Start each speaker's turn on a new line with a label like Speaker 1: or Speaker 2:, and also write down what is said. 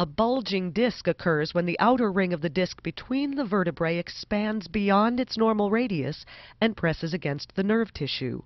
Speaker 1: A bulging disc occurs when the outer ring of the disc between the vertebrae expands beyond its normal radius and presses against the nerve tissue.